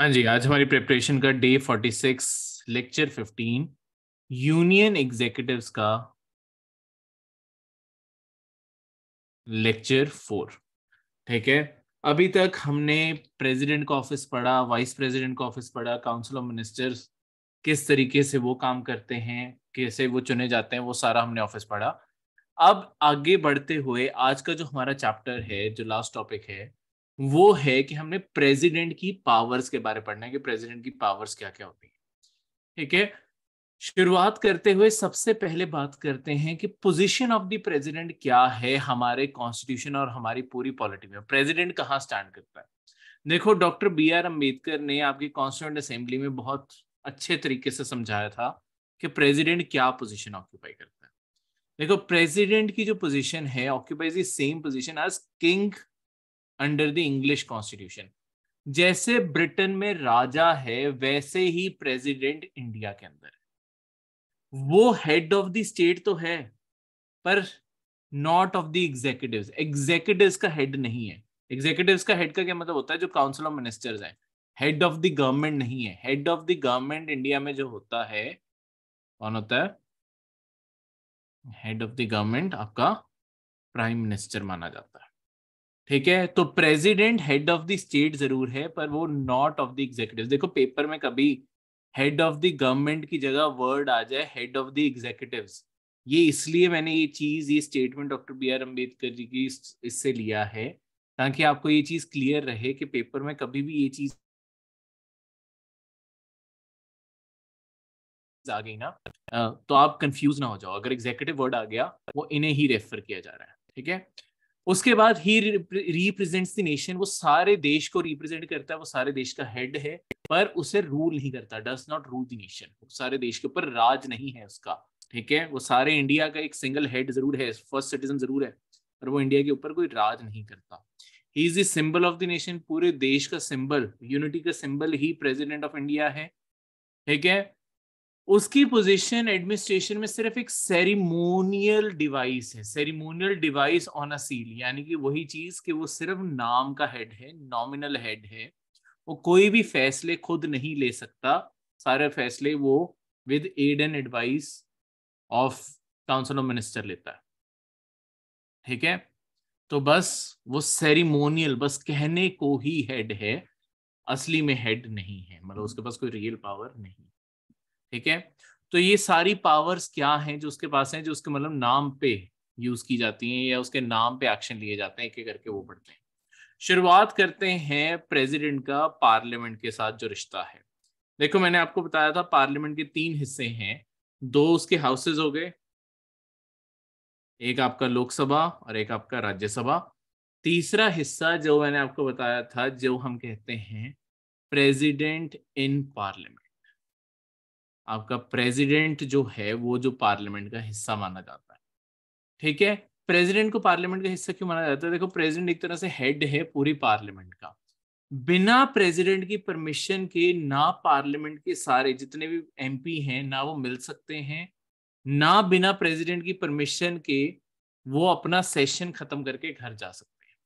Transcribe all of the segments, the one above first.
हाँ जी आज हमारी प्रिपरेशन का डे 46 लेक्चर 15 यूनियन एग्जीक्यूटिव्स का लेक्चर फोर ठीक है अभी तक हमने प्रेसिडेंट का ऑफिस पढ़ा वाइस प्रेसिडेंट का ऑफिस पढ़ा काउंसिल ऑफ मिनिस्टर्स किस तरीके से वो काम करते हैं कैसे वो चुने जाते हैं वो सारा हमने ऑफिस पढ़ा अब आगे बढ़ते हुए आज का जो हमारा चैप्टर है जो लास्ट टॉपिक है वो है कि हमने प्रेसिडेंट की पावर्स के बारे पढ़ना है कि प्रेसिडेंट की पावर्स क्या क्या होती है ठीक है शुरुआत करते हुए सबसे पहले बात करते हैं कि पोजीशन ऑफ द प्रेसिडेंट क्या है हमारे कॉन्स्टिट्यूशन और हमारी पूरी पॉलिटी में प्रेसिडेंट कहाँ स्टैंड करता है देखो डॉक्टर बी आर अम्बेडकर ने आपकी कॉन्स्टिट्यूंट असेंबली में बहुत अच्छे तरीके से समझाया था कि प्रेसिडेंट क्या पोजीशन ऑक्यूपाई करता है देखो प्रेसिडेंट की जो पोजीशन है occupies the same position as king under the English constitution जैसे ब्रिटेन में राजा है वैसे ही प्रेसिडेंट इंडिया के अंदर वो हेड ऑफ द स्टेट तो है पर not of the executive executive का हेड नहीं है एग्जीक्यूटिव का हेड का क्या मतलब होता है जो काउंसिल ऑफ मिनिस्टर्स है हेड ऑफ द गवर्नमेंट नहीं है head of the government India में जो होता है कौन होता है हेड ऑफ द गवर्नमेंट आपका प्राइम मिनिस्टर माना जाता है ठीक है तो president head of the state जरूर है पर वो नॉट ऑफ द एग्जीक्यूटिव देखो पेपर में कभी हेड ऑफ द गवर्नमेंट की जगह वर्ड आ जाए हेड ऑफ द एग्जीक्यूटिव ये इसलिए मैंने ये चीज ये statement doctor B R Ambedkar ji की इससे लिया है ताकि आपको ये चीज क्लियर रहे कि पेपर में कभी भी ये चीज आ गई ना तो आप कंफ्यूज ना हो जाओ अगर एग्जीक्यूटिव वर्ड आ गया वो इन्हें ही रेफर किया जा रहा है ठीक है उसके बाद ही रिप्रेजेंट्स द नेशन वो सारे देश को रिप्रेजेंट करता है वो सारे देश का हेड है पर उसे रूल नहीं करता does not rule the nation सारे देश के ऊपर राज नहीं है उसका ठीक है वो सारे इंडिया का एक सिंगल हेड जरूर है फर्स्ट सिटीजन जरूर है पर वो इंडिया के ऊपर कोई राज नहीं करता he is the symbol of the nation पूरे देश का सिंबल यूनिटी का सिंबल ही प्रेसिडेंट ऑफ इंडिया है ठीक है उसकी पोजीशन एडमिनिस्ट्रेशन में सिर्फ एक सेरिमोनियल डिवाइस है ceremonial device on a seal यानी कि वही चीज कि वो सिर्फ नाम का हेड है नॉमिनल हेड है वो कोई भी फैसले खुद नहीं ले सकता सारे फैसले वो with aid and advice of council of minister लेता है ठीक है तो बस वो सेरिमोनियल बस कहने को ही हेड है असली में हेड नहीं है मतलब उसके पास कोई रियल पावर नहीं ठीक है तो ये सारी पावर्स क्या हैं जो उसके पास हैं जो उसके मतलब नाम पे यूज की जाती हैं या उसके नाम पे एक्शन लिए जाते हैं एक करके वो पढ़ते हैं शुरुआत करते हैं प्रेसिडेंट का पार्लियामेंट के साथ जो रिश्ता है देखो मैंने आपको बताया था पार्लियामेंट के तीन हिस्से हैं दो उसके हाउसेज हो गए एक आपका लोकसभा और एक आपका राज्यसभा तीसरा हिस्सा जो मैंने आपको बताया था जो हम कहते हैं प्रेसिडेंट इन पार्लियामेंट आपका प्रेसिडेंट जो है वो जो पार्लियामेंट का हिस्सा माना जाता है ठीक है प्रेसिडेंट को पार्लियामेंट का हिस्सा क्यों माना जाता है देखो प्रेसिडेंट एक तरह से हेड है पूरी पार्लियामेंट का बिना प्रेसिडेंट की परमिशन के ना पार्लियामेंट के सारे जितने भी एमपी हैं ना वो मिल सकते हैं ना बिना प्रेसिडेंट की परमिशन के वो अपना सेशन खत्म करके घर जा सकते हैं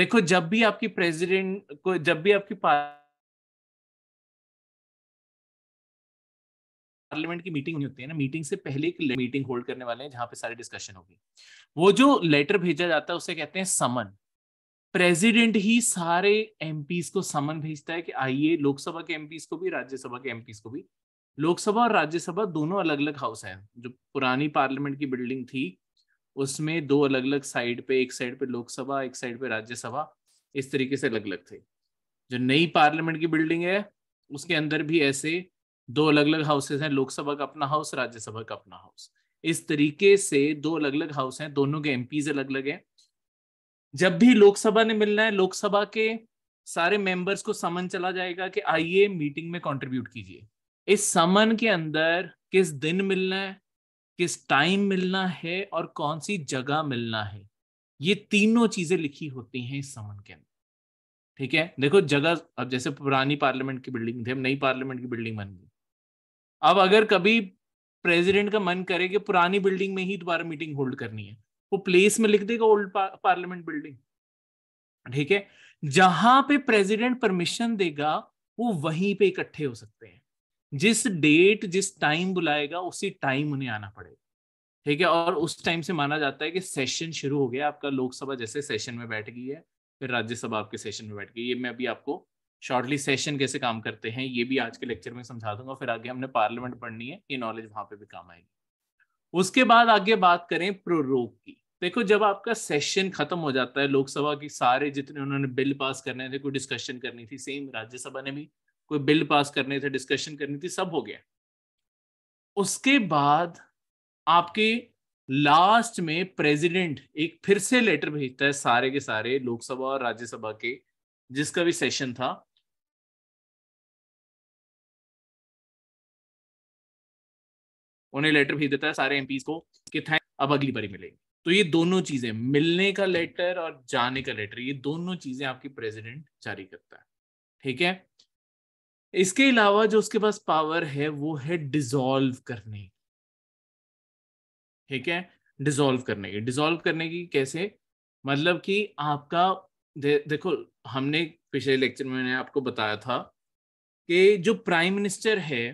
देखो जब भी आपकी प्रेसिडेंट को जब भी आपकी पार्लियामेंट की मीटिंग नहीं होती है ना मीटिंग से पहले एक मीटिंग होल्ड करने वाले हैं जहां पे सारी डिस्कशन होगी वो जो लेटर भेजा जाता है उसे कहते हैं समन प्रेसिडेंट ही सारे एम को समन भेजता है कि आइए लोकसभा के एम को भी राज्यसभा के एम को भी लोकसभा और राज्यसभा दोनों अलग अलग हाउस है जो पुरानी पार्लियामेंट की बिल्डिंग थी उसमें दो अलग अलग साइड पे एक साइड पे लोकसभा एक साइड पे राज्यसभा इस तरीके से अलग अलग थे जो नई पार्लियामेंट की बिल्डिंग है उसके अंदर भी ऐसे दो अलग अलग हाउसेज हैं लोकसभा का अपना हाउस राज्यसभा का अपना हाउस इस तरीके से दो अलग अलग हाउस हैं दोनों के एमपीज अलग अलग हैं जब भी लोकसभा ने मिलना है लोकसभा के सारे मेंबर्स को समन चला जाएगा कि आइए मीटिंग में कंट्रीब्यूट कीजिए इस समन के अंदर किस दिन मिलना है किस टाइम मिलना है और कौन सी जगह मिलना है ये तीनों चीजें लिखी होती हैं इस समन के अंदर ठीक है देखो जगह अब जैसे पुरानी पार्लियामेंट की बिल्डिंग थी अब नई पार्लियामेंट की बिल्डिंग बन गई अब अगर कभी प्रेसिडेंट का मन करे कि पुरानी बिल्डिंग में ही दोबारा मीटिंग होल्ड करनी है वो प्लेस में लिख देगा ओल्ड पार्लियामेंट बिल्डिंग ठीक है जहां पे प्रेसिडेंट परमिशन देगा वो वहीं पे इकट्ठे हो सकते हैं जिस डेट जिस टाइम बुलाएगा उसी टाइम उन्हें आना पड़ेगा ठीक है और उस टाइम से माना जाता है कि सेशन शुरू हो गया आपका लोकसभा जैसे सेशन में बैठ गई है फिर राज्यसभा आपके सेशन में बैठ गई ये मैं अभी आपको शॉर्टली सेशन कैसे काम करते हैं ये भी आज के लेक्चर में समझा दूंगा फिर आगे हमने पार्लियामेंट पढ़नी है ये नॉलेज वहां पे भी काम आएगी उसके बाद आगे बात करें प्रोरोग की देखो जब आपका सेशन खत्म हो जाता है लोकसभा की सारे जितने उन्होंने बिल पास करने थे कोई डिस्कशन करनी थी सेम राज्यसभा ने भी कोई बिल पास करने थे डिस्कशन करनी थी सब हो गया उसके बाद आपके लास्ट में प्रेसिडेंट एक फिर से लेटर भेजता है सारे के सारे लोकसभा और राज्यसभा के जिसका भी सेशन था उन्हें लेटर भेज देता है सारे एम को कि थैंक अब अगली बारी मिलेगी तो ये दोनों चीजें मिलने का लेटर और जाने का लेटर ये दोनों चीजें आपकी प्रेसिडेंट जारी करता है ठीक है इसके अलावा जो उसके पास पावर है वो है डिजोल्व करने ठीक है डिजोल्व करने की डिजोल्व करने की कैसे मतलब कि आपका दे, देखो हमने पिछले लेक्चर में मैंने आपको बताया था कि जो प्राइम मिनिस्टर है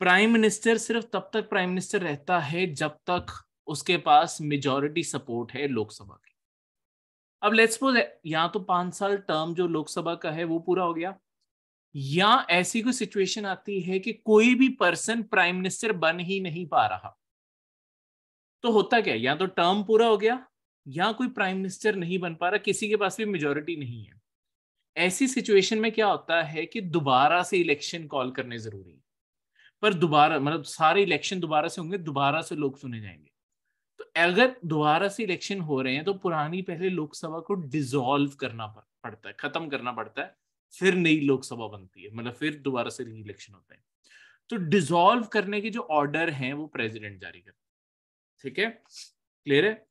प्राइम मिनिस्टर सिर्फ तब तक प्राइम मिनिस्टर रहता है जब तक उसके पास मेजोरिटी सपोर्ट है लोकसभा की अब लेट्स सपोज या तो पांच साल टर्म जो लोकसभा का है वो पूरा हो गया या ऐसी कोई सिचुएशन आती है कि कोई भी पर्सन प्राइम मिनिस्टर बन ही नहीं पा रहा तो होता क्या या तो टर्म पूरा हो गया या कोई प्राइम मिनिस्टर नहीं बन पा रहा किसी के पास भी मेजोरिटी नहीं है ऐसी सिचुएशन में क्या होता है कि दोबारा से इलेक्शन कॉल करने जरूरी है पर दोबारा मतलब सारे इलेक्शन दोबारा से होंगे दोबारा से लोग सुने जाएंगे तो अगर दोबारा से इलेक्शन हो रहे हैं तो पुरानी पहले लोकसभा को डिजोल्व करना पड़ता है खत्म करना पड़ता है फिर नई लोकसभा बनती है मतलब फिर दोबारा से री इलेक्शन होते हैं तो डिजोल्व करने के जो ऑर्डर हैं वो प्रेसिडेंट जारी करते ठीक है क्लियर है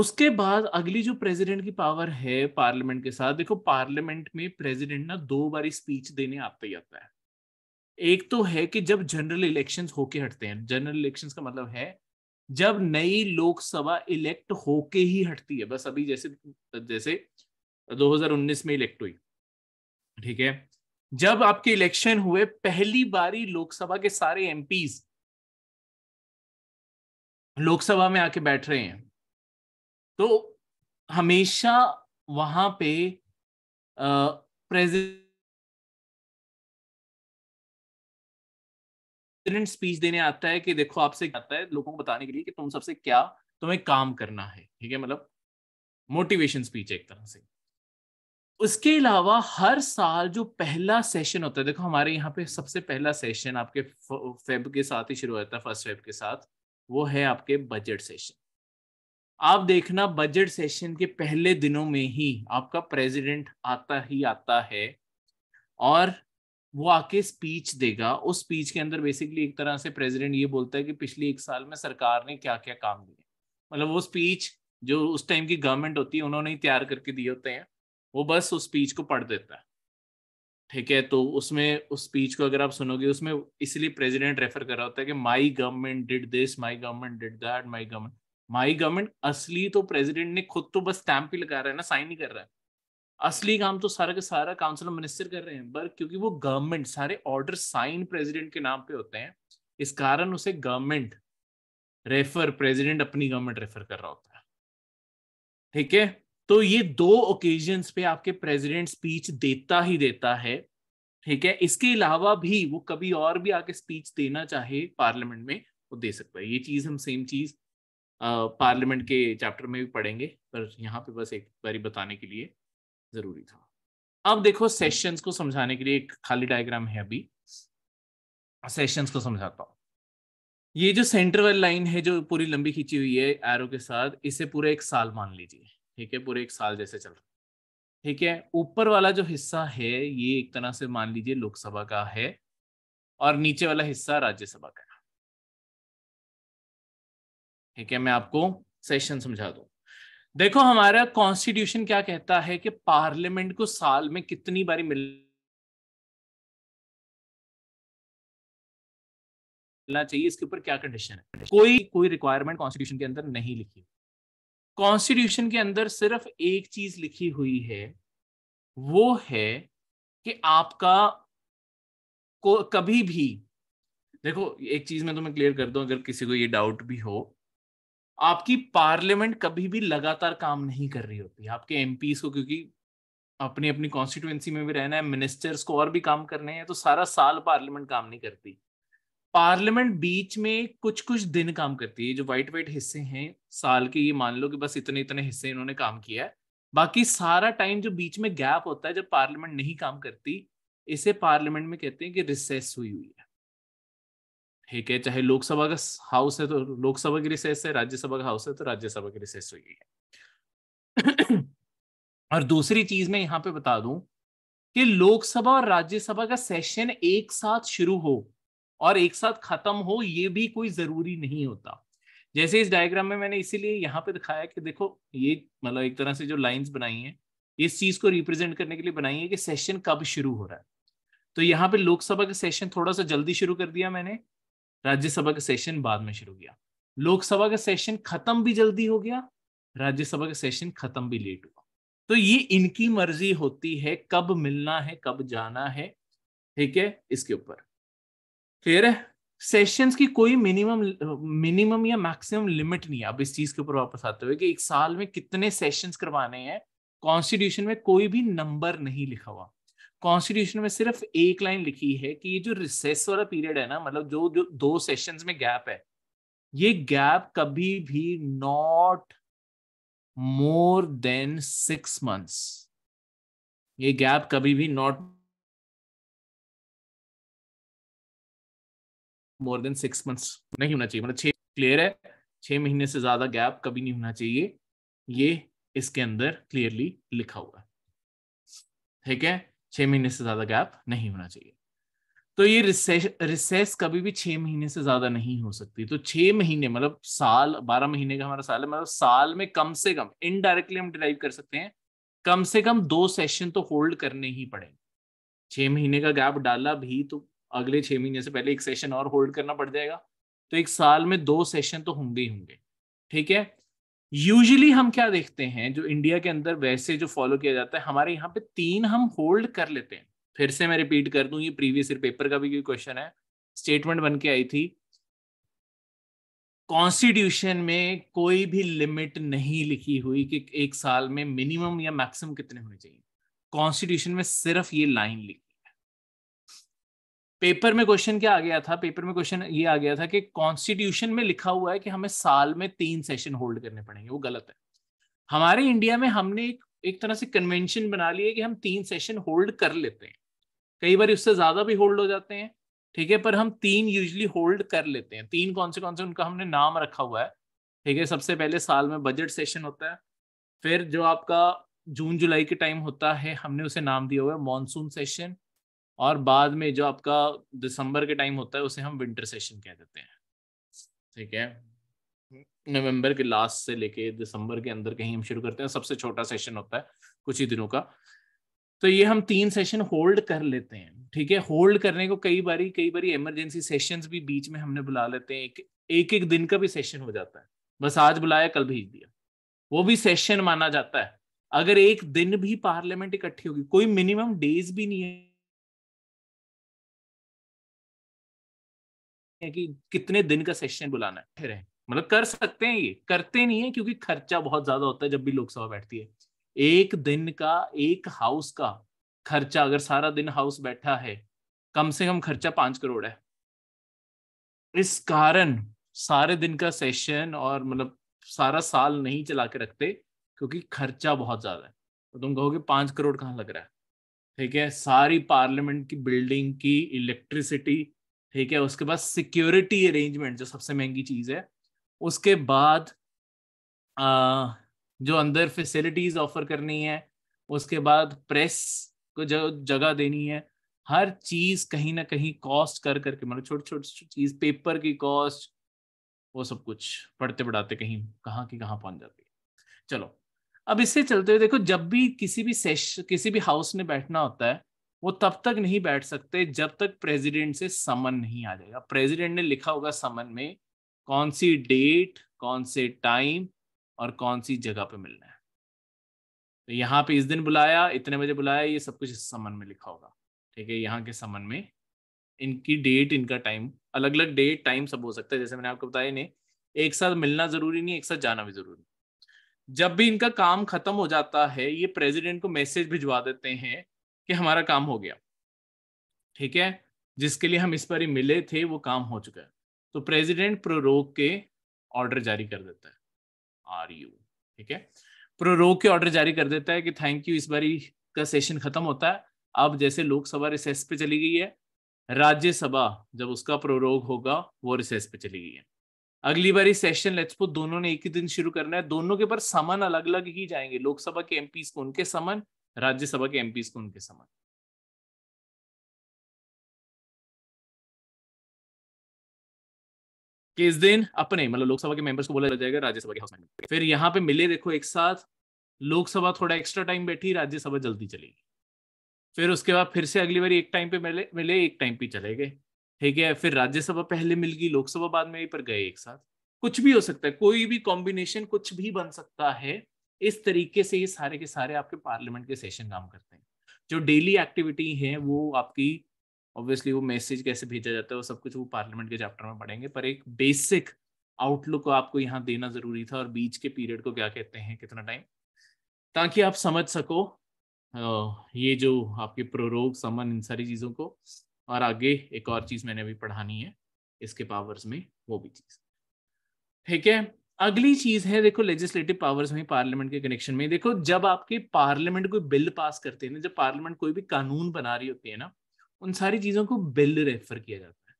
उसके बाद अगली जो प्रेसिडेंट की पावर है पार्लियामेंट के साथ देखो पार्लियामेंट में प्रेसिडेंट ना दो बारी स्पीच देने आता ही आता है एक तो है कि जब जनरल इलेक्शन होके हटते हैं जनरल इलेक्शन का मतलब है जब नई लोकसभा इलेक्ट होके ही हटती है बस अभी जैसे जैसे 2019 में इलेक्ट हुई ठीक है जब आपके इलेक्शन हुए पहली बारी लोकसभा के सारे एम लोकसभा में आके बैठ रहे हैं तो हमेशा वहां पे प्रेसिडेंट प्रेसिडेंट स्पीच देने आता है कि देखो आपसे आता है लोगों को बताने के लिए कि तुम सबसे क्या तुम्हें काम करना है ठीक है मतलब मोटिवेशन स्पीच एक तरह से उसके अलावा हर साल जो पहला सेशन होता है देखो हमारे यहाँ पे सबसे पहला सेशन आपके फेब के साथ ही शुरू होता है फर्स्ट फेब के साथ वो है आपके बजट सेशन आप देखना बजट सेशन के पहले दिनों में ही आपका प्रेसिडेंट आता ही आता है और वो आके स्पीच देगा उस स्पीच के अंदर बेसिकली एक तरह से प्रेसिडेंट ये बोलता है कि पिछले एक साल में सरकार ने क्या क्या काम दिए मतलब वो स्पीच जो उस टाइम की गवर्नमेंट होती है उन्होंने ही तैयार करके दिए होते हैं वो बस उस स्पीच को पढ़ देता है ठीक है तो उसमें उस स्पीच को अगर आप सुनोगे उसमें इसलिए प्रेसिडेंट रेफर कर रहा होता है कि my government did this my government did that my government my government असली तो प्रेसिडेंट ने खुद तो बस स्टैंप ही लगा रहा है ना साइन ही कर रहा है असली काम तो सारा का सारा काउंसिल ऑफ मिनिस्टर कर रहे हैं पर क्योंकि वो गवर्नमेंट सारे ऑर्डर साइन प्रेसिडेंट के नाम पे होते हैं इस कारण उसे गवर्नमेंट रेफर प्रेसिडेंट अपनी गवर्नमेंट रेफर कर रहा होता है ठीक है तो ये दो ओकेजन पे आपके प्रेसिडेंट स्पीच देता ही देता है ठीक है इसके अलावा भी वो कभी और भी आके स्पीच देना चाहे पार्लियामेंट में वो दे सकता है ये चीज हम सेम चीज पार्लियामेंट के चैप्टर में भी पढ़ेंगे पर यहाँ पे बस एक बारी बताने के लिए जरूरी था अब देखो सेशंस हम्म। को समझाने के लिए एक खाली डायग्राम है अभी सेशंस को समझाता हूँ ये जो सेंटर वाली लाइन है जो पूरी लंबी खींची हुई है एरो के साथ इसे पूरा एक साल मान लीजिए ठीक है पूरे एक साल जैसे चल रहा ठीक है ऊपर वाला जो हिस्सा है ये एक तरह से मान लीजिए लोकसभा का है और नीचे वाला हिस्सा राज्यसभा का ठीक है मैं आपको सेशन समझा दू देखो हमारा कॉन्स्टिट्यूशन क्या कहता है कि पार्लियामेंट को साल में कितनी बारी मिलना चाहिए इसके ऊपर क्या कंडीशन है कोई कोई रिक्वायरमेंट कॉन्स्टिट्यूशन के अंदर नहीं लिखी कॉन्स्टिट्यूशन के अंदर सिर्फ एक चीज लिखी हुई है वो है कि आपका को कभी भी देखो एक चीज तो मैं तुम्हें क्लियर कर दूं अगर किसी को ये डाउट भी हो आपकी पार्लियामेंट कभी भी लगातार काम नहीं कर रही होती आपके एम को क्योंकि अपनी अपनी कॉन्स्टिट्युएंसी में भी रहना है मिनिस्टर्स को और भी काम करने हैं तो सारा साल पार्लियामेंट काम नहीं करती पार्लियामेंट बीच में कुछ कुछ दिन काम करती है जो व्हाइट वाइट हिस्से हैं साल के ये मान लो कि बस इतने इतने हिस्से इन्होंने काम किया है बाकी सारा टाइम जो बीच में गैप होता है जब पार्लियामेंट नहीं काम करती इसे पार्लियामेंट में कहते हैं कि रिसेस हुई हुई है ठीक है चाहे लोकसभा का हाउस है तो लोकसभा की रिसेस है राज्यसभा का हाउस है तो राज्यसभा की रिसेस हुई है और दूसरी चीज मैं यहाँ पे बता दूं कि लोकसभा और राज्यसभा का सेशन एक साथ शुरू हो और एक साथ खत्म हो ये भी कोई जरूरी नहीं होता जैसे इस डायग्राम में मैंने इसीलिए यहाँ पे दिखाया कि देखो ये मतलब एक तरह से जो लाइंस बनाई हैं इस चीज को रिप्रेजेंट करने के लिए बनाई है कि सेशन कब शुरू हो रहा है तो यहाँ पे लोकसभा का सेशन थोड़ा सा जल्दी शुरू कर दिया मैंने राज्यसभा का सेशन बाद में शुरू किया लोकसभा का सेशन खत्म भी जल्दी हो गया राज्यसभा का सेशन खत्म भी लेट हुआ तो ये इनकी मर्जी होती है कब मिलना है कब जाना है ठीक है इसके ऊपर क्लियर है सेशंस की कोई मिनिमम मिनिमम या मैक्सिमम लिमिट नहीं है अब इस चीज के ऊपर वापस आते हुए कि एक साल में कितने सेशंस करवाने हैं कॉन्स्टिट्यूशन में कोई भी नंबर नहीं लिखा हुआ कॉन्स्टिट्यूशन में सिर्फ एक लाइन लिखी है कि ये जो रिसेस वाला पीरियड है ना मतलब जो जो दो सेशन में गैप है ये गैप कभी भी not more than six months ये गैप कभी भी not more than six months नहीं होना चाहिए मतलब छह क्लियर है छह महीने से ज़्यादा गैप कभी नहीं होना चाहिए ये इसके अंदर क्लियरली लिखा हुआ ठीक है छह महीने से ज्यादा गैप नहीं होना चाहिए तो ये रिसेस रिसेस कभी भी छह महीने से ज्यादा नहीं हो सकती तो छह महीने मतलब साल बारह महीने का हमारा साल है मतलब साल में कम से कम इनडायरेक्टली हम डिराइव कर सकते हैं कम से कम दो सेशन तो होल्ड करने ही पड़ेंगे छह महीने का गैप डाला भी तो अगले छह महीने से पहले एक सेशन और होल्ड करना पड़ जाएगा तो एक साल में दो सेशन तो होंगे ही होंगे ठीक है यूजली हम क्या देखते हैं जो इंडिया के अंदर वैसे जो फॉलो किया जाता है हमारे यहाँ पे तीन हम होल्ड कर लेते हैं फिर से मैं रिपीट कर दूं ये प्रीवियस पेपर का भी क्वेश्चन है स्टेटमेंट बन के आई थी कॉन्स्टिट्यूशन में कोई भी लिमिट नहीं लिखी हुई कि एक साल में मिनिमम या मैक्सिमम कितने होने चाहिए कॉन्स्टिट्यूशन में सिर्फ ये लाइन लिखी पेपर में क्वेश्चन क्या आ गया था पेपर में क्वेश्चन ये आ गया था कि कॉन्स्टिट्यूशन में लिखा हुआ है कि हमें साल में तीन सेशन होल्ड करने पड़ेंगे वो गलत है हमारे इंडिया में हमने एक एक तरह से कन्वेंशन बना लिया है कि हम तीन सेशन होल्ड कर लेते हैं कई बार उससे ज्यादा भी होल्ड हो जाते हैं ठीक है पर हम तीन यूजली होल्ड कर लेते हैं तीन कौन से कौन से उनका हमने नाम रखा हुआ है ठीक है सबसे पहले साल में बजट सेशन होता है फिर जो आपका जून जुलाई के टाइम होता है हमने उसे नाम दिया हुआ है मानसून सेशन और बाद में जो आपका दिसंबर के टाइम होता है उसे हम विंटर सेशन कह देते हैं ठीक है नवंबर के लास्ट से लेके दिसंबर के अंदर कहीं हम शुरू करते हैं सबसे छोटा सेशन होता है कुछ ही दिनों का तो ये हम तीन सेशन होल्ड कर लेते हैं ठीक है होल्ड करने को कई बारी कई बारी इमरजेंसी सेशंस भी बीच में हमने बुला लेते हैं एक एक, एक दिन का भी सेशन हो जाता है बस आज बुलाया कल भेज दिया वो भी सेशन माना जाता है अगर एक दिन भी पार्लियामेंट इकट्ठी होगी कोई मिनिमम डेज भी नहीं है हैं कि कितने दिन का सेशन बुलाना है मतलब कर सकते हैं ये करते नहीं है क्योंकि खर्चा बहुत ज्यादा होता है जब भी लोकसभा बैठती है एक दिन का एक हाउस का खर्चा अगर सारा दिन हाउस बैठा है कम से कम खर्चा पांच करोड़ है इस कारण सारे दिन का सेशन और मतलब सारा साल नहीं चला के रखते क्योंकि खर्चा बहुत ज्यादा है तो तुम कहोगे पांच करोड़ कहाँ लग रहा है ठीक है सारी पार्लियामेंट की बिल्डिंग की इलेक्ट्रिसिटी ठीक है उसके बाद सिक्योरिटी अरेंजमेंट जो सबसे महंगी चीज है उसके बाद आ, जो अंदर फैसिलिटीज ऑफर करनी है उसके बाद प्रेस को जो जगह देनी है हर चीज कहीं ना कहीं कॉस्ट कर करके मतलब छोटी छोटी चीज पेपर की कॉस्ट वो सब कुछ पढ़ते पढ़ाते कहीं कहाँ की कहाँ पहुंच जाती है चलो अब इससे चलते हुए देखो जब भी किसी भी सेश किसी भी हाउस में बैठना होता है वो तब तक नहीं बैठ सकते जब तक प्रेसिडेंट से समन नहीं आ जाएगा प्रेसिडेंट ने लिखा होगा समन में कौन सी डेट कौन से टाइम और कौन सी जगह पे मिलना है तो यहाँ पे इस दिन बुलाया इतने बजे बुलाया ये सब कुछ इस समन में लिखा होगा ठीक है यहाँ के समन में इनकी डेट इनका टाइम अलग अलग डेट टाइम सब हो सकता है जैसे मैंने आपको बताया नहीं एक साथ मिलना जरूरी नहीं एक साथ जाना भी जरूरी जब भी इनका काम खत्म हो जाता है ये प्रेसिडेंट को मैसेज भिजवा देते हैं कि हमारा काम हो गया ठीक है जिसके लिए हम इस बार मिले थे वो काम हो चुका है तो प्रेसिडेंट प्रोरोग के ऑर्डर जारी कर देता है आर यू ठीक है प्रोरोग के ऑर्डर जारी कर देता है कि थैंक यू इस बारी का सेशन खत्म होता है अब जैसे लोकसभा रिसेस पे चली गई है राज्यसभा जब उसका प्रोरोग होगा वो रिसेस पे चली गई है अगली बारी सेशन लेट्स पुट दोनों ने एक ही दिन शुरू करना है दोनों के पर समन अलग अलग ही जाएंगे लोकसभा के एमपी को उनके समन राज्यसभा के एम को उनके समान इस दिन अपने मतलब लोकसभा के मेंबर्स को बोला जाएगा राज्यसभा के हाउस में फिर यहाँ पे मिले देखो एक साथ लोकसभा थोड़ा एक्स्ट्रा टाइम बैठी राज्यसभा जल्दी चलेगी फिर उसके बाद फिर से अगली बार एक टाइम पे मिले मिले एक टाइम पे चले गए ठीक है फिर राज्यसभा पहले मिल गई लोकसभा बाद में पर गए एक साथ कुछ भी हो सकता है कोई भी कॉम्बिनेशन कुछ भी बन सकता है इस तरीके से ये सारे के सारे आपके पार्लियामेंट के सेशन काम करते हैं जो डेली एक्टिविटी है वो आपकी ऑब्वियसली वो मैसेज कैसे भेजा जाता है वो सब कुछ वो पार्लियामेंट के चैप्टर में पढ़ेंगे पर एक बेसिक आउटलुक आपको यहाँ देना जरूरी था और बीच के पीरियड को क्या कहते हैं कितना टाइम ताकि आप समझ सको ये जो आपके प्ररोग समन इन सारी चीज़ों को और आगे एक और चीज़ मैंने अभी पढ़ानी है इसके पावर्स में वो भी चीज़ ठीक है अगली चीज है देखो लेजिस्लेटिव पावर्स में पार्लियामेंट के कनेक्शन में देखो जब आपके पार्लियामेंट कोई बिल पास करते हैं ना जब पार्लियामेंट कोई भी कानून बना रही होती है ना उन सारी चीजों को बिल रेफर किया जाता है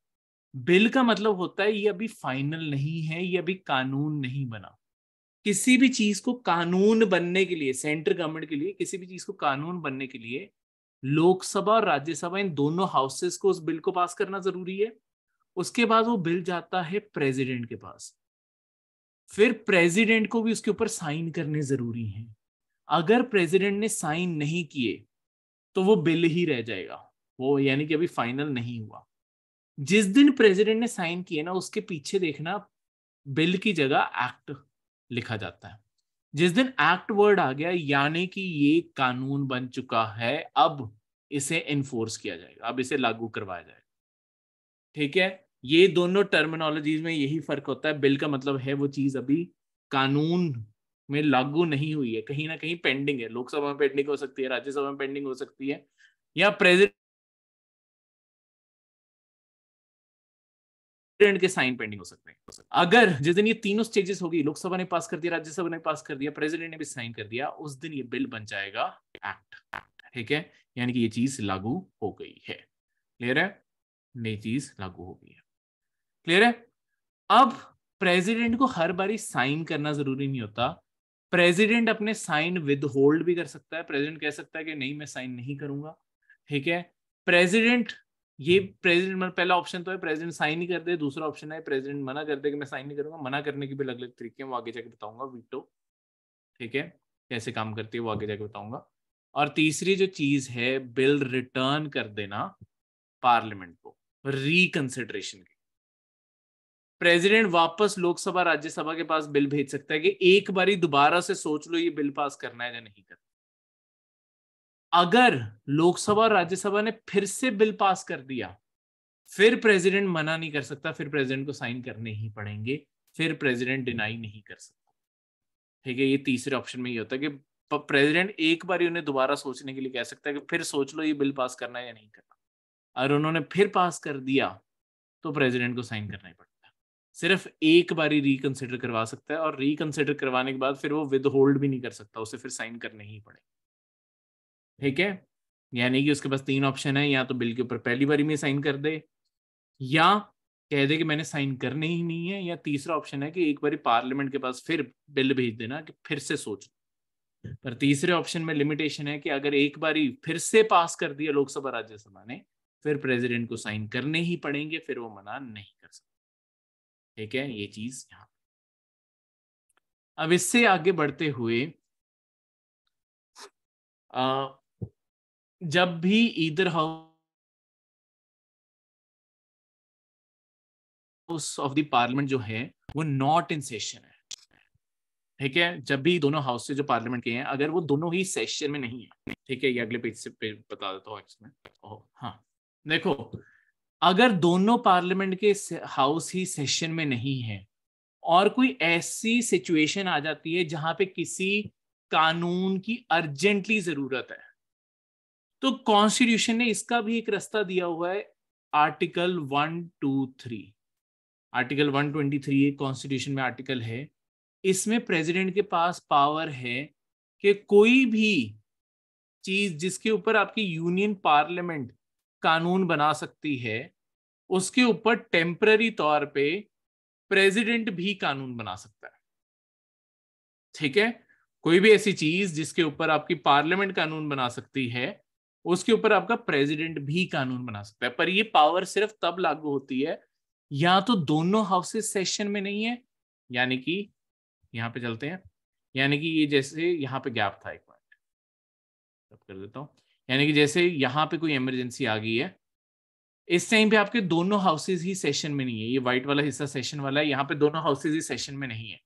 बिल का मतलब होता है ये अभी फाइनल नहीं है ये अभी कानून नहीं बना किसी भी चीज को कानून बनने के लिए सेंट्रल गवर्नमेंट के लिए किसी भी चीज को कानून बनने के लिए लोकसभा और राज्यसभा इन दोनों हाउसेस को उस बिल को पास करना जरूरी है उसके बाद वो बिल जाता है प्रेसिडेंट के पास फिर प्रेसिडेंट को भी उसके ऊपर साइन करने जरूरी हैं अगर प्रेसिडेंट ने साइन नहीं किए तो वो बिल ही रह जाएगा वो यानी कि अभी फाइनल नहीं हुआ जिस दिन प्रेसिडेंट ने साइन किए ना उसके पीछे देखना बिल की जगह एक्ट लिखा जाता है जिस दिन एक्ट वर्ड आ गया यानी कि ये कानून बन चुका है अब इसे इन्फोर्स किया जाएगा अब इसे लागू करवाया जाएगा ठीक है ये दोनों टर्मिनोलॉजीज में यही फर्क होता है बिल का मतलब है वो चीज अभी कानून में लागू नहीं हुई है कहीं ना कहीं पेंडिंग है लोकसभा में पेंडिंग हो सकती है राज्यसभा में पेंडिंग हो सकती है या प्रेसिडेंट के साइन पेंडिंग हो सकते हैं अगर जिस दिन ये तीनों स्टेजेस होगी लोकसभा ने पास कर दिया राज्यसभा ने पास कर दिया प्रेसिडेंट ने भी साइन कर दिया उस दिन ये बिल बन जाएगा एक्ट ठीक है यानी कि ये चीज लागू हो गई है क्लियर है नई चीज लागू हो गई है क्लियर है अब प्रेसिडेंट को हर बारी साइन करना जरूरी नहीं होता प्रेसिडेंट अपने साइन विद होल्ड भी कर सकता है प्रेसिडेंट कह सकता है कि नहीं मैं साइन नहीं करूंगा ठीक है प्रेसिडेंट ये प्रेसिडेंट मतलब पहला ऑप्शन तो है प्रेसिडेंट साइन नहीं कर दे दूसरा ऑप्शन है प्रेसिडेंट मना कर दे कि मैं साइन नहीं करूंगा मना करने के भी अलग अलग तरीके हैं वो आगे जाके बताऊंगा वीटो ठीक है कैसे काम करती है वो आगे जाके बताऊंगा और तीसरी जो चीज है बिल रिटर्न कर देना पार्लियामेंट को रिकंसिडरेशन की प्रेसिडेंट वापस लोकसभा राज्यसभा के पास बिल भेज सकता है कि एक बारी दोबारा से सोच लो ये बिल पास करना है या नहीं करना अगर लोकसभा और राज्यसभा ने फिर से बिल पास कर दिया फिर प्रेसिडेंट मना नहीं कर सकता फिर प्रेसिडेंट को साइन करने ही पड़ेंगे फिर प्रेसिडेंट डिनाई नहीं कर सकता ठीक है ये तीसरे ऑप्शन में ये होता है कि प्रेसिडेंट एक बार उन्हें दोबारा सोचने के लिए कह सकता है कि फिर सोच लो ये बिल पास करना है या नहीं करना अगर उन्होंने फिर पास कर दिया तो प्रेसिडेंट को साइन करना ही पड़ेगा सिर्फ एक ही रिकंसिडर करवा सकता है और रिकंसिडर करवाने के बाद फिर वो विद होल्ड भी नहीं कर सकता उसे फिर साइन करने ही पड़े ठीक है यानी कि उसके पास तीन ऑप्शन है या तो बिल के ऊपर पहली बारी में साइन कर दे या कह दे कि मैंने साइन करने ही नहीं है या तीसरा ऑप्शन है कि एक बार पार्लियामेंट के पास फिर बिल भेज देना कि फिर से सोच पर तीसरे ऑप्शन में लिमिटेशन है कि अगर एक बारी फिर से पास कर दिया लोकसभा राज्यसभा ने फिर प्रेसिडेंट को साइन करने ही पड़ेंगे फिर वो मना नहीं कर सकते ठीक है ये चीज यहाँ अब इससे आगे बढ़ते हुए आ, जब भी either house of the parliament जो है वो नॉट इन सेशन है ठीक है जब भी दोनों हाउस से जो पार्लियामेंट के हैं अगर वो दोनों ही सेशन में नहीं है ठीक है ये अगले पेज से पे बता देता हूँ हाँ देखो अगर दोनों पार्लियामेंट के हाउस ही सेशन में नहीं है और कोई ऐसी सिचुएशन आ जाती है जहां पे किसी कानून की अर्जेंटली जरूरत है तो कॉन्स्टिट्यूशन ने इसका भी एक रास्ता दिया हुआ है article one two three article one twenty three constitution में आर्टिकल है इसमें प्रेसिडेंट के पास पावर है कि कोई भी चीज जिसके ऊपर आपकी यूनियन पार्लियामेंट कानून बना सकती है उसके ऊपर टेम्पररी तौर पे प्रेसिडेंट भी कानून बना सकता है ठीक है कोई भी ऐसी चीज जिसके ऊपर आपकी पार्लियामेंट कानून बना सकती है उसके ऊपर आपका प्रेसिडेंट भी कानून बना सकता है पर ये पावर सिर्फ तब लागू होती है या तो दोनों हाउसेज सेशन में नहीं है यानी कि यहां पे चलते हैं यानी कि ये जैसे यहाँ पे गैप था एक पॉइंट कर देता हूँ यानी कि जैसे यहाँ पे कोई इमरजेंसी आ गई है इस टाइम पे आपके दोनों हाउसेज ही सेशन में नहीं है ये व्हाइट वाला हिस्सा सेशन वाला है यहाँ पे दोनों हाउसेज ही सेशन में नहीं है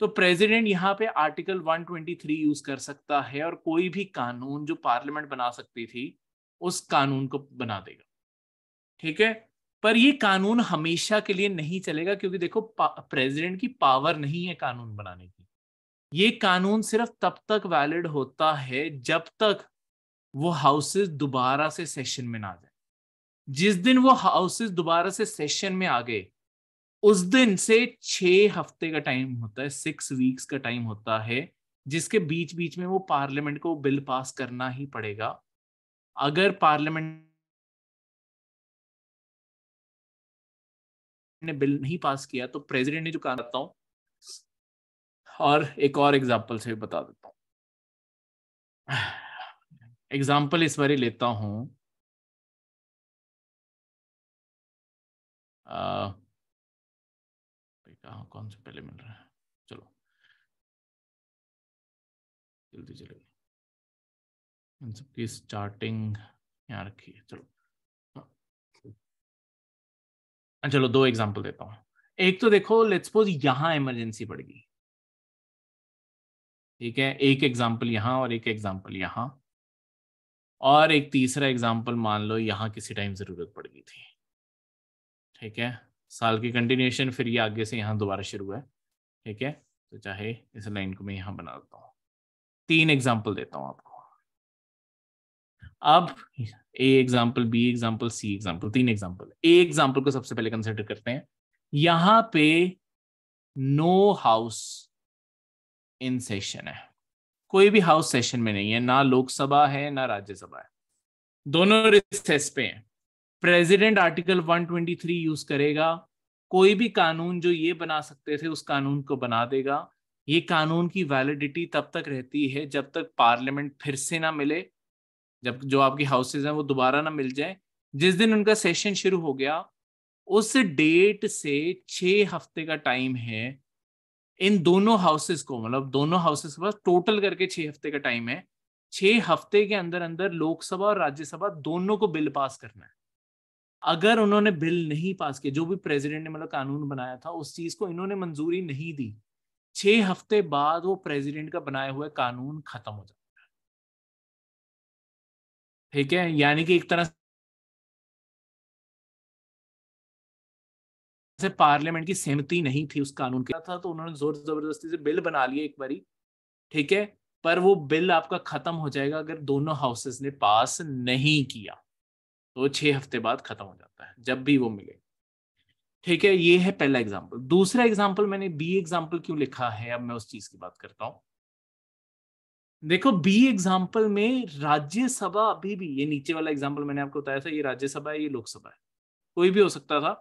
तो प्रेसिडेंट यहाँ पे आर्टिकल 123 यूज कर सकता है और कोई भी कानून जो पार्लियामेंट बना सकती थी उस कानून को बना देगा ठीक है पर ये कानून हमेशा के लिए नहीं चलेगा क्योंकि देखो प्रेसिडेंट की पावर नहीं है कानून बनाने की ये कानून सिर्फ तब तक वैलिड होता है जब तक वो हाउसेस दोबारा से सेशन में ना जाए जिस दिन वो हाउसेस दोबारा से सेशन में आ गए उस दिन से छ हफ्ते का टाइम होता है सिक्स वीक्स का टाइम होता है जिसके बीच बीच में वो पार्लियामेंट को बिल पास करना ही पड़ेगा अगर पार्लियामेंट ने बिल नहीं पास किया तो प्रेसिडेंट ने जो कहा बताता हूं और एक और एग्जाम्पल से भी बता देता हूँ एग्जाम्पल इस बारी लेता हूँ कौन से पहले मिल रहा है चलो जल्दी जल्दी इन सबकी स्टार्टिंग यहाँ रखी है चलो हाँ। चलो दो एग्जाम्पल देता हूँ एक तो देखो लेट्स सपोज यहाँ इमरजेंसी पड़ गई ठीक है एक एग्जाम्पल यहाँ और एक एग्जाम्पल यहाँ और एक तीसरा एग्जाम्पल मान लो यहाँ किसी टाइम ज़रूरत पड़ गई थी ठीक है साल की कंटिन्यूशन फिर ये आगे से यहाँ दोबारा शुरू है ठीक है तो चाहे इस लाइन को मैं यहाँ बना देता हूँ तीन एग्जाम्पल देता हूँ आपको अब A example B example C example तीन एग्जाम्पल ए एग्जाम्पल को सबसे पहले कंसिडर करते हैं यहाँ पे नो हाउस इन सेशन है कोई भी हाउस सेशन में नहीं है ना लोकसभा है ना राज्यसभा है दोनों रिसेस पे हैं प्रेसिडेंट आर्टिकल 123 यूज करेगा कोई भी कानून जो ये बना सकते थे उस कानून को बना देगा ये कानून की वैलिडिटी तब तक रहती है जब तक पार्लियामेंट फिर से ना मिले जब जो आपकी हाउसेज हैं वो दोबारा ना मिल जाए जिस दिन उनका सेशन शुरू हो गया उस डेट से छः हफ्ते का टाइम है इन दोनों हाउसेस को मतलब दोनों हाउसेस के पास टोटल करके छह हफ्ते का टाइम है छह हफ्ते के अंदर अंदर लोकसभा और राज्यसभा दोनों को बिल पास करना है अगर उन्होंने बिल नहीं पास किया जो भी प्रेसिडेंट ने मतलब कानून बनाया था उस चीज को इन्होंने मंजूरी नहीं दी छह हफ्ते बाद वो प्रेसिडेंट का बनाया हुआ कानून खत्म हो जाता है ठीक है यानी कि एक तरह से पार्लियामेंट की सहमति नहीं थी उस कानून के था तो उन्होंने जोर जबरदस्ती से बिल बना लिया एक बारी ठीक है पर वो बिल आपका खत्म हो जाएगा अगर दोनों हाउसेस ने पास नहीं किया तो छह हफ्ते बाद खत्म हो जाता है जब भी वो मिले ठीक है ये है पहला एग्जाम्पल दूसरा एग्जाम्पल मैंने बी एग्जाम्पल क्यों लिखा है अब मैं उस चीज की बात करता हूँ देखो बी एग्जाम्पल में राज्यसभा अभी भी ये नीचे वाला एग्जाम्पल मैंने आपको बताया था ये राज्यसभा है ये लोकसभा है कोई भी हो सकता था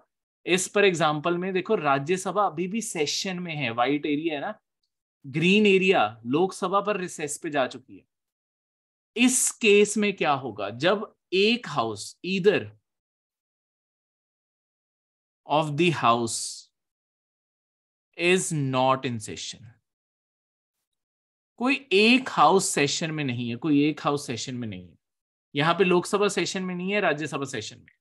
इस पर एग्जाम्पल में देखो राज्यसभा अभी भी सेशन में है व्हाइट एरिया है ना ग्रीन एरिया लोकसभा पर रिसेस पे जा चुकी है इस केस में क्या होगा जब एक house either of the house is not in session कोई एक हाउस सेशन में नहीं है कोई एक हाउस सेशन में नहीं है यहां पे लोकसभा सेशन में नहीं है राज्यसभा सेशन में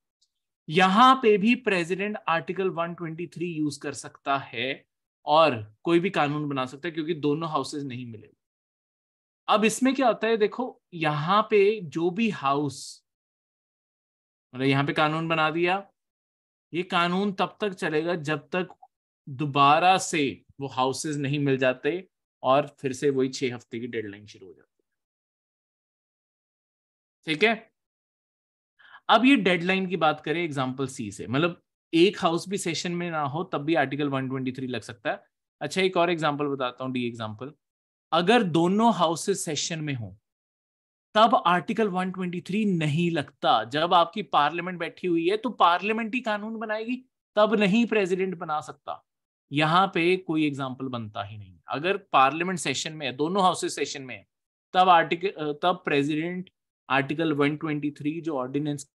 यहां पे भी प्रेसिडेंट आर्टिकल 123 यूज कर सकता है और कोई भी कानून बना सकता है क्योंकि दोनों हाउसेज नहीं मिले अब इसमें क्या होता है देखो यहां पे जो भी हाउस मतलब यहां पे कानून बना दिया ये कानून तब तक चलेगा जब तक दोबारा से वो हाउसेज नहीं मिल जाते और फिर से वही छह हफ्ते की डेडलाइन शुरू हो जाती है ठीक है अब ये डेडलाइन की बात करें एग्जाम्पल सी से मतलब एक हाउस भी सेशन में ना हो तब भी आर्टिकल 123 लग सकता है अच्छा एक और एग्जाम्पल बताता हूँ डी एग्जाम्पल अगर दोनों हाउसेस सेशन में हो तब आर्टिकल 123 नहीं लगता जब आपकी पार्लियामेंट बैठी हुई है तो पार्लियामेंट ही कानून बनाएगी तब नहीं प्रेसिडेंट बना सकता यहाँ पे कोई एग्जाम्पल बनता ही नहीं अगर पार्लियामेंट सेशन में है दोनों हाउसेस सेशन में है तब आर्टिकल तब प्रेसिडेंट आर्टिकल 123 जो ऑर्डिनेंस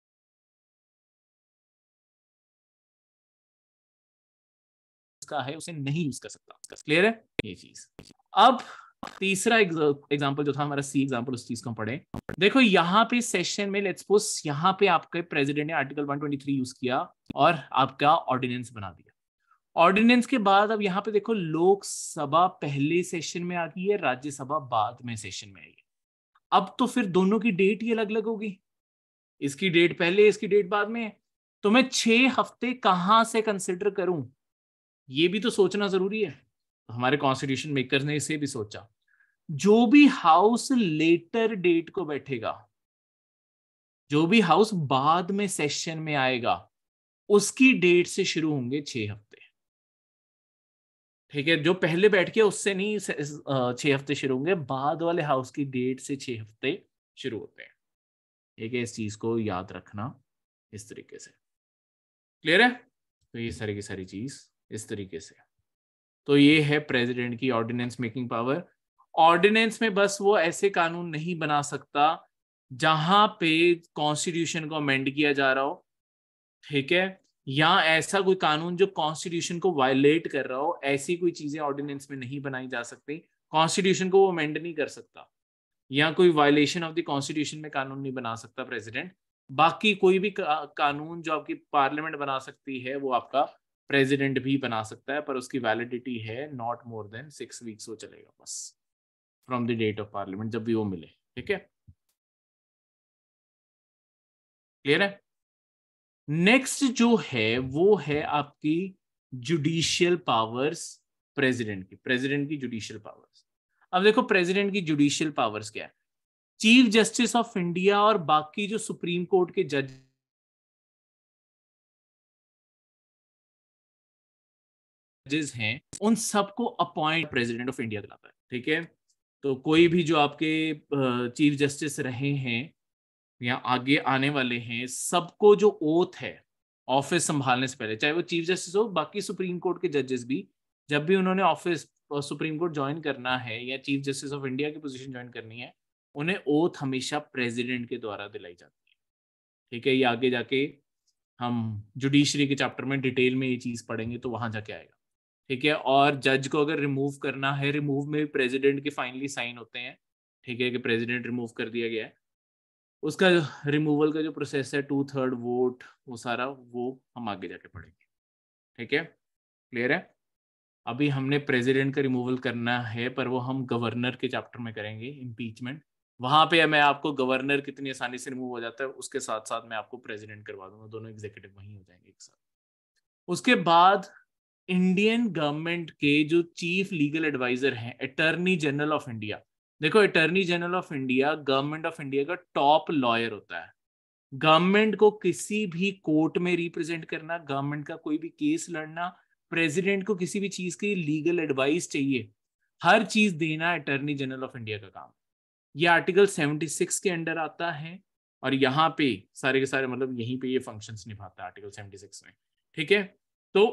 का है उसे नहीं यूज कर सकता क्लियर है ये चीज अब तीसरा एग्जाम्पल जो था हमारा सी एग्जाम्पल उस चीज को हम पढ़े देखो यहाँ पे सेशन में लेट्स सपोज यहाँ पे आपके प्रेसिडेंट ने आर्टिकल 123 यूज किया और आपका ऑर्डिनेंस बना दिया ऑर्डिनेंस के बाद अब यहाँ पे देखो लोकसभा पहले सेशन में आ गई है राज्यसभा बाद में सेशन में आई है अब तो फिर दोनों की डेट ही अलग अलग होगी इसकी डेट पहले इसकी डेट बाद में है तो मैं छह हफ्ते कहाँ से कंसिडर करूं ये भी तो सोचना जरूरी है हमारे कॉन्स्टिट्यूशन मेकर्स ने इसे भी सोचा जो भी हाउस लेटर डेट को बैठेगा जो भी हाउस बाद में सेशन में आएगा उसकी डेट से शुरू होंगे छह हफ्ते ठीक है जो पहले बैठ गया उससे नहीं छह हफ्ते शुरू होंगे बाद वाले हाउस की डेट से छह हफ्ते शुरू होते हैं ठीक है इस चीज को याद रखना इस तरीके से क्लियर है तो ये सारी की सारी चीज इस तरीके से तो ये है प्रेसिडेंट की ऑर्डिनेंस मेकिंग पावर ऑर्डिनेंस में बस वो ऐसे कानून नहीं बना सकता जहां पे कॉन्स्टिट्यूशन को अमेंड किया जा रहा हो ठीक है या ऐसा कोई कानून जो कॉन्स्टिट्यूशन को वायलेट कर रहा हो ऐसी कोई चीजें ऑर्डिनेंस में नहीं बनाई जा सकती कॉन्स्टिट्यूशन को वो अमेंड नहीं कर सकता या कोई वायलेशन ऑफ द कॉन्स्टिट्यूशन में कानून नहीं बना सकता प्रेसिडेंट बाकी कोई भी का, कानून जो आपकी पार्लियामेंट बना सकती है वो आपका प्रेसिडेंट भी बना सकता है पर उसकी वैलिडिटी है not more than six weeks वो चलेगा बस from the date of parliament जब भी वो मिले ठीक है क्लियर है नेक्स्ट जो है वो है आपकी जुडिशियल पावर्स प्रेसिडेंट की प्रेसिडेंट की जुडिशियल पावर्स अब देखो प्रेसिडेंट की जुडिशियल पावर्स क्या है चीफ जस्टिस ऑफ इंडिया और बाकी जो सुप्रीम कोर्ट के जज जजेस हैं उन सबको अपॉइंट प्रेसिडेंट ऑफ इंडिया दिलाता है ठीक है तो कोई भी जो आपके चीफ जस्टिस रहे हैं या आगे आने वाले हैं सबको जो ओथ है ऑफिस संभालने से पहले चाहे वो चीफ जस्टिस हो बाकी सुप्रीम कोर्ट के जजेस भी जब भी उन्होंने ऑफिस सुप्रीम कोर्ट ज्वाइन करना है या चीफ जस्टिस ऑफ इंडिया की पोजीशन ज्वाइन करनी है उन्हें ओथ हमेशा प्रेसिडेंट के द्वारा दिलाई जाती है ठीक है ये आगे जाके हम जुडिशरी के चैप्टर में डिटेल में ये चीज पढ़ेंगे तो वहां जाके आएगा ठीक है और जज को अगर रिमूव करना है रिमूव में प्रेजिडेंट प्रेसिडेंट के फाइनली साइन होते हैं ठीक है कि प्रेसिडेंट रिमूव कर दिया गया है उसका रिमूवल का जो प्रोसेस है टू थर्ड वोट वो सारा वो हम आगे जाके पढ़ेंगे ठीक है क्लियर है अभी हमने प्रेसिडेंट का रिमूवल करना है पर वो हम गवर्नर के चैप्टर में करेंगे इम्पीचमेंट वहां पे मैं आपको गवर्नर कितनी आसानी से रिमूव हो जाता है उसके साथ साथ मैं आपको प्रेसिडेंट करवा दूंगा दोनों एग्जीक्यूटिव वहीं हो जाएंगे एक साथ उसके बाद इंडियन गवर्नमेंट के जो चीफ लीगल एडवाइजर हैं अटर्नी जनरल ऑफ इंडिया देखो attorney general of India government of India का टॉप लॉयर होता है गवर्नमेंट को किसी भी कोर्ट में रिप्रेजेंट करना गवर्नमेंट का कोई भी केस लड़ना प्रेसिडेंट को किसी भी चीज की लीगल एडवाइस चाहिए हर चीज देना अटर्नी जनरल ऑफ इंडिया का काम ये आर्टिकल 76 के अंडर आता है और यहाँ पे सारे के सारे मतलब यहीं पे ये फंक्शंस निभाता है आर्टिकल 76 में ठीक है तो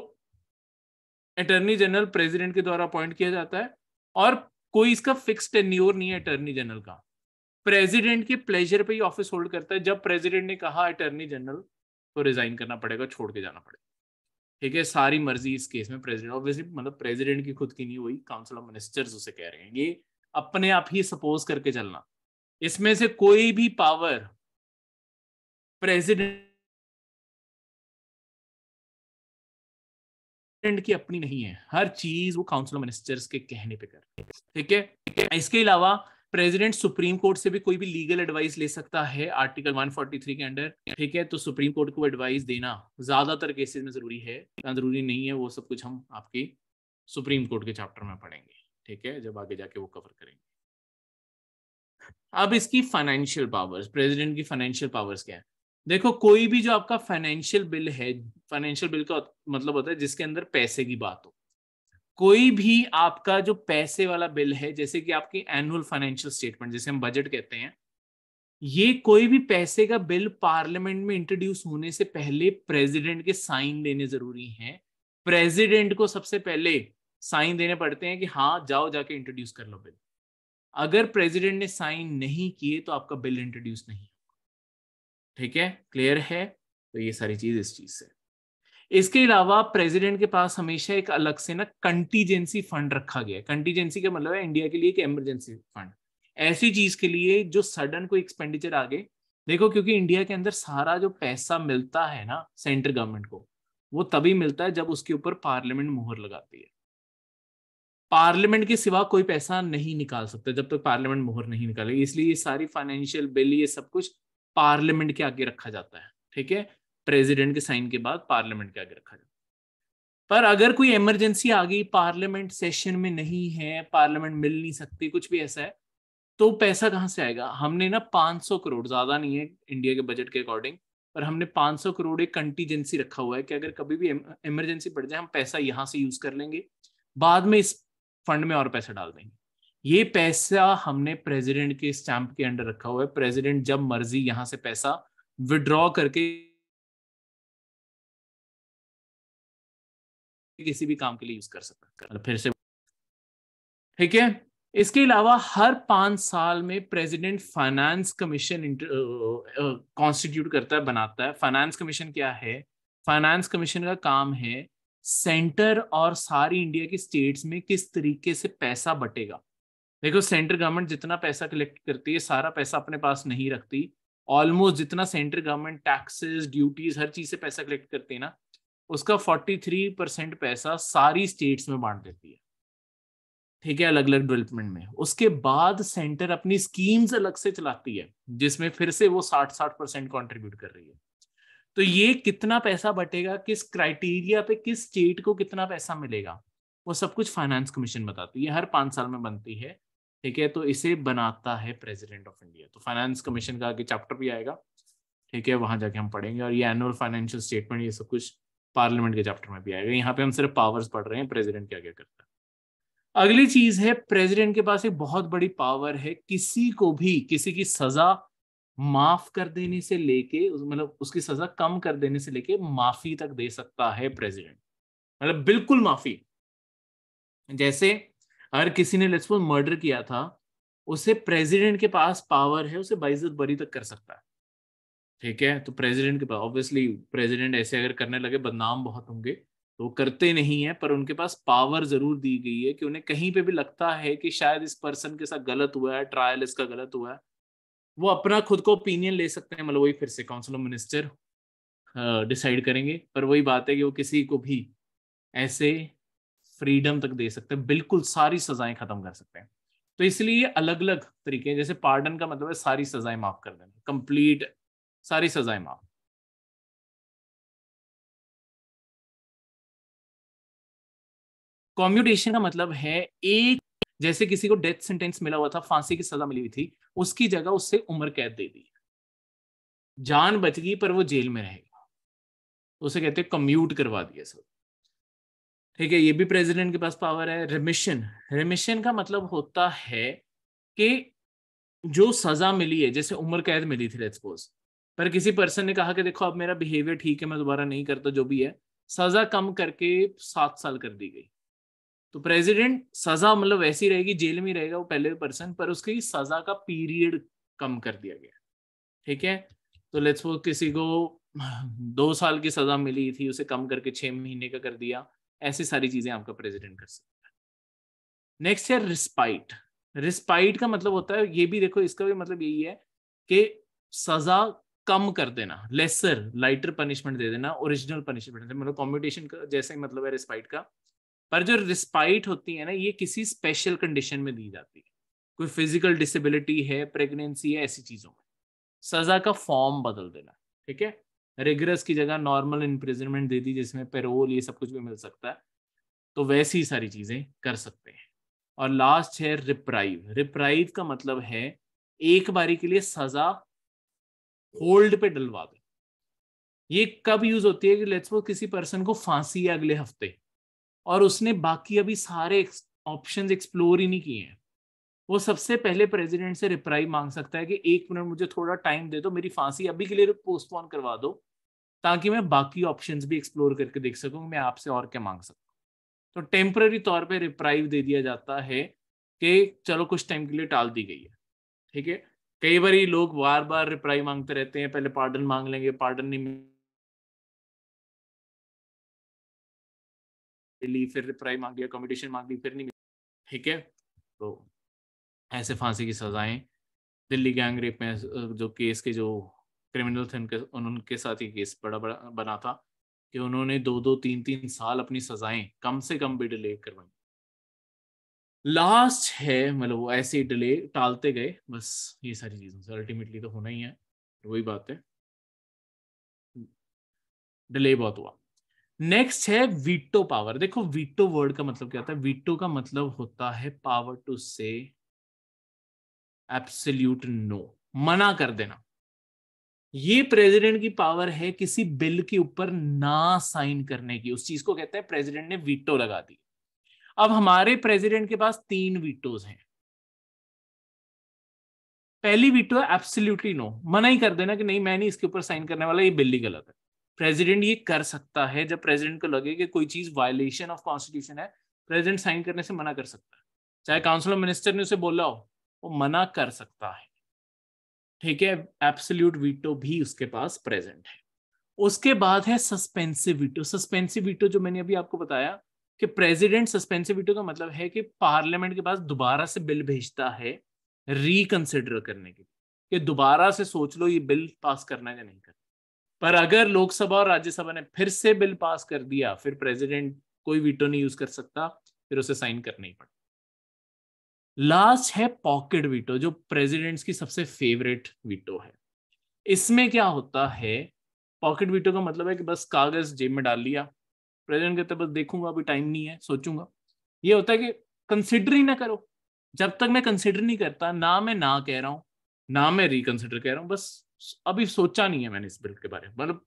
अटर्नी जनरल प्रेसिडेंट के द्वारा अपॉइंट किया जाता है और कोई इसका फिक्स टेन्योर नहीं है अटर्नी जनरल का प्रेसिडेंट के प्लेजर पे ही ऑफिस होल्ड करता है जब प्रेसिडेंट ने कहा अटर्नी जनरल तो रिजाइन करना पड़ेगा छोड़ के जाना पड़ेगा ठीक है सारी मर्जी इस केस में प्रेसिडेंट ऑब्वियसली मतलब प्रेसिडेंट की खुद की नहीं हुई काउंसिल ऑफ मिनिस्टर्स उसे कह रहे हैं ये अपने आप ही सपोज करके चलना इसमें से कोई भी पावर प्रेसिडेंट की अपनी नहीं है हर चीज वो काउंसिल ऑफ मिनिस्टर्स के कहने पे कर ठीक है इसके अलावा प्रेसिडेंट सुप्रीम कोर्ट से भी कोई भी लीगल एडवाइस ले सकता है आर्टिकल 143 के अंडर ठीक है तो सुप्रीम कोर्ट को एडवाइस देना ज्यादातर केसेस में जरूरी है जरूरी नहीं है वो सब कुछ हम आपके सुप्रीम कोर्ट के चैप्टर में पढ़ेंगे ठीक है जब आगे जाके वो कवर करेंगे अब इसकी फाइनेंशियल पावर्स प्रेसिडेंट की फाइनेंशियल पावर्स क्या है देखो कोई भी जो आपका फाइनेंशियल बिल है फाइनेंशियल बिल का मतलब होता है जिसके अंदर पैसे की बात हो कोई भी आपका जो पैसे वाला बिल है जैसे कि आपकी एनुअल फाइनेंशियल स्टेटमेंट जिसे हम बजट कहते हैं ये कोई भी पैसे का बिल पार्लियामेंट में इंट्रोड्यूस होने से पहले प्रेसिडेंट के साइन लेने जरूरी है प्रेसिडेंट को सबसे पहले साइन देने पड़ते हैं कि हाँ जाओ जाके इंट्रोड्यूस कर लो बिल अगर प्रेसिडेंट ने साइन नहीं किए तो आपका बिल इंट्रोड्यूस नहीं ठीक है क्लियर है तो ये सारी चीज इस चीज से इसके अलावा प्रेसिडेंट के पास हमेशा एक अलग से ना कंटीजेंसी फंड रखा गया है कंटीजेंसी का मतलब है इंडिया के लिए एक एमरजेंसी फंड ऐसी चीज के लिए जो सडन कोई एक्सपेंडिचर आ गए देखो क्योंकि इंडिया के अंदर सारा जो पैसा मिलता है ना सेंट्रल गवर्नमेंट को वो तभी मिलता है जब उसके ऊपर पार्लियामेंट मुहर लगाती है पार्लियामेंट के सिवा कोई पैसा नहीं निकाल सकता जब तक तो पार्लियामेंट मुहर नहीं निकालेगी इसलिए ये सारी फाइनेंशियल बिल ये सब कुछ पार्लियामेंट के आगे रखा जाता है ठीक है प्रेसिडेंट के साइन के बाद पार्लियामेंट के आगे रखा जाता है पर अगर कोई इमरजेंसी आ गई पार्लियामेंट सेशन में नहीं है पार्लियामेंट मिल नहीं सकती कुछ भी ऐसा है तो पैसा कहाँ से आएगा हमने ना 500 करोड़ ज्यादा नहीं है इंडिया के बजट के अकॉर्डिंग पर हमने 500 करोड़ एक कंटीजेंसी रखा हुआ है कि अगर कभी भी इमरजेंसी पड़ जाए हम पैसा यहाँ से यूज कर लेंगे बाद में इस फंड में और पैसा डाल देंगे ये पैसा हमने प्रेसिडेंट के स्टैंप के अंडर रखा हुआ है प्रेसिडेंट जब मर्जी यहां से पैसा विड्रॉ करके किसी भी काम के लिए यूज कर सकता है फिर से ठीक है इसके अलावा हर पांच साल में प्रेसिडेंट फाइनेंस कमीशन कॉन्स्टिट्यूट करता है बनाता है फाइनेंस कमीशन क्या है फाइनेंस कमीशन का काम है सेंटर और सारी इंडिया की स्टेट्स में किस तरीके से पैसा बटेगा देखो सेंट्रल गवर्नमेंट जितना पैसा कलेक्ट करती है सारा पैसा अपने पास नहीं रखती ऑलमोस्ट जितना सेंट्रल गवर्नमेंट टैक्सेस ड्यूटीज हर चीज से पैसा कलेक्ट करती है ना उसका 43 परसेंट पैसा सारी स्टेट्स में बांट देती है ठीक है अलग अलग डेवलपमेंट में उसके बाद सेंटर अपनी स्कीम्स अलग से चलाती है जिसमें फिर से वो साठ साठ परसेंट कॉन्ट्रीब्यूट कर रही है तो ये कितना पैसा बटेगा किस क्राइटेरिया पे किस स्टेट को कितना पैसा मिलेगा वो सब कुछ फाइनेंस कमीशन बताती है हर पांच साल में बनती है ठीक है तो इसे बनाता है प्रेसिडेंट ऑफ इंडिया तो फाइनेंस कमीशन का आगे चैप्टर भी आएगा ठीक है वहां जाके हम पढ़ेंगे और ये एनुअल फाइनेंशियल स्टेटमेंट ये सब कुछ पार्लियामेंट के चैप्टर में भी आएगा यहाँ पे हम सिर्फ पावर्स पढ़ रहे हैं प्रेसिडेंट क्या क्या करता है अगली चीज है प्रेसिडेंट के पास एक बहुत बड़ी पावर है किसी को भी किसी की सजा माफ कर देने से लेके मतलब उसकी सजा कम कर देने से लेके माफी तक दे सकता है प्रेसिडेंट मतलब बिल्कुल माफी जैसे अगर किसी ने लेट्स मर्डर किया था उसे प्रेसिडेंट के पास पावर है उसे बाइजत बरी तक कर सकता है ठीक है तो प्रेसिडेंट के पास ऑब्वियसली प्रेसिडेंट ऐसे अगर करने लगे बदनाम बहुत होंगे तो करते नहीं है पर उनके पास पावर जरूर दी गई है कि उन्हें कहीं पे भी लगता है कि शायद इस पर्सन के साथ गलत हुआ है ट्रायल इसका गलत हुआ है वो अपना खुद को ओपिनियन ले सकते हैं मतलब वही फिर से काउंसिल ऑफ मिनिस्टर डिसाइड करेंगे पर वही बात है कि वो किसी को भी ऐसे फ्रीडम तक दे सकते हैं बिल्कुल सारी सजाएं खत्म कर सकते हैं तो इसलिए अलग अलग तरीके हैं जैसे पार्डन का मतलब है सारी सजाएं माफ कर देना कंप्लीट सारी सजाएं माफ कॉम्यूटेशन का मतलब है एक जैसे किसी को डेथ सेंटेंस मिला हुआ था फांसी की सजा मिली हुई थी उसकी जगह उससे उम्र कैद दे दी जान बच गई पर वो जेल में रहेगा उसे कहते हैं कम्यूट करवा दिया सब ठीक है ये भी प्रेसिडेंट के पास पावर है रेमिशन रेमिशन का मतलब होता है कि जो सजा मिली है जैसे उम्र कैद मिली थी लेट्स सपोज पर किसी पर्सन ने कहा कि देखो अब मेरा बिहेवियर ठीक है मैं दोबारा नहीं करता जो भी है सजा कम करके सात साल कर दी गई तो प्रेसिडेंट सजा मतलब वैसी रहेगी जेल में रहेगा वो पहले पर्सन पर उसकी सजा का पीरियड कम कर दिया गया ठीक है तो लेट्स सपोज किसी को दो साल की सजा मिली थी उसे कम करके छह महीने का कर दिया ऐसी सारी चीजें आपका प्रेजिडेंट कर सकता है नेक्स्ट है रिस्पाइट रिस्पाइट का मतलब होता है ये भी देखो इसका भी मतलब यही है कि सजा कम कर देना लेसर लाइटर पनिशमेंट दे देना ओरिजिनल पनिशमेंट मतलब कॉम्पिटिशन का जैसा ही मतलब है रिस्पाइट का पर जो रिस्पाइट होती है ना ये किसी स्पेशल कंडीशन में दी जाती है कोई फिजिकल डिसेबिलिटी है प्रेगनेंसी है ऐसी चीजों में सजा का फॉर्म बदल देना ठीक है रेगुलस की जगह नॉर्मल इम्प्रिजनमेंट दे दी जिसमें पेरोल ये सब कुछ भी मिल सकता है तो वैसी ही सारी चीज़ें कर सकते हैं और लास्ट है रिप्राइव रिप्राइव का मतलब है एक बारी के लिए सजा होल्ड पे डलवा दे ये कब यूज होती है कि लेट्स वो किसी पर्सन को फांसी है अगले हफ्ते और उसने बाकी अभी सारे ऑप्शंस एक्सप्लोर ही नहीं किए हैं वो सबसे पहले प्रेसिडेंट से रिप्लाई मांग सकता है कि एक मिनट मुझे थोड़ा टाइम दे दो मेरी फांसी अभी के लिए पोस्टपोन करवा दो ताकि मैं बाकी ऑप्शन भी एक्सप्लोर करके देख सकूँ मैं आपसे और क्या मांग सकता तो टेम्प्ररी तौर पर रिप्राइव दे दिया जाता है कि चलो कुछ टाइम के लिए टाल दी गई है ठीक है कई बार लोग बार बार रिप्लाई मांगते रहते हैं पहले पार्डन मांग लेंगे पार्डन नहीं मिली फिर रिप्लाई मांग लिया कॉम्पिटिशन मांग ली फिर नहीं मिली ठीक है तो ऐसे फांसी की सजाएं दिल्ली गैंग रेप में जो केस के जो क्रिमिनल थे उनके उनके साथ ही केस बड़ा बड़ा बना था कि उन्होंने दो दो तीन तीन साल अपनी सजाएं कम से कम भी डिले करवाई लास्ट है मतलब वो ऐसे ही डिले टालते गए बस ये सारी चीज़ों से अल्टीमेटली तो होना ही है वही बात है डिले बहुत हुआ नेक्स्ट है वीटो पावर देखो वीटो वर्ड का मतलब क्या होता है वीटो का मतलब होता है power to say absolute no मना कर देना ये प्रेसिडेंट की पावर है किसी बिल के ऊपर ना साइन करने की उस चीज को कहते हैं प्रेसिडेंट ने वीटो लगा दी अब हमारे प्रेसिडेंट के पास तीन वीटोज हैं पहली वीटो है एब्सोल्यूटली नो मना ही कर देना कि नहीं मैं नहीं इसके ऊपर साइन करने वाला ये बिल ही गलत है प्रेसिडेंट ये कर सकता है जब प्रेसिडेंट को लगे कि कोई चीज वायलेशन ऑफ कॉन्स्टिट्यूशन है प्रेसिडेंट साइन करने से मना कर सकता है चाहे काउंसिल ऑफ मिनिस्टर ने उसे बोला हो वो मना कर सकता है ठीक है एप्सोल्यूट वीटो भी उसके पास प्रेजेंट है उसके बाद है सस्पेंसिव वीटो सस्पेंसिव वीटो जो मैंने अभी आपको बताया कि प्रेसिडेंट सस्पेंसिव वीटो का मतलब है कि पार्लियामेंट के पास दोबारा से बिल भेजता है रिकंसिडर करने के लिए कि दोबारा से सोच लो ये बिल पास करना है या नहीं करना पर अगर लोकसभा और राज्यसभा ने फिर से बिल पास कर दिया फिर प्रेसिडेंट कोई वीटो नहीं यूज कर सकता फिर उसे साइन करना ही पड़ता लास्ट है पॉकेट वीटो जो प्रेसिडेंट्स की सबसे फेवरेट वीटो है इसमें क्या होता है पॉकेट वीटो का मतलब है कि बस कागज जेब में डाल लिया प्रेसिडेंट कहते बस देखूंगा अभी टाइम नहीं है सोचूंगा ये होता है कि कंसिडर ही ना करो जब तक मैं कंसिडर नहीं करता ना मैं ना कह रहा हूँ ना मैं रिकंसिडर कह रहा हूँ बस अभी सोचा नहीं है मैंने इस बिल के बारे में मतलब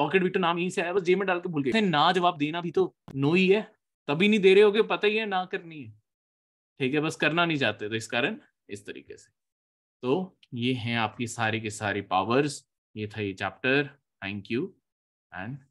पॉकेट विक्टर नाम यहीं से आया बस जेब में डाल के भूल गए ना जवाब देना भी तो नो ही है तभी नहीं दे रहे हो गए पता ही है ना करनी है ठीक है बस करना नहीं चाहते तो इस कारण इस तरीके से तो ये हैं आपकी सारी के सारी पावर्स ये था ये चैप्टर थैंक यू एंड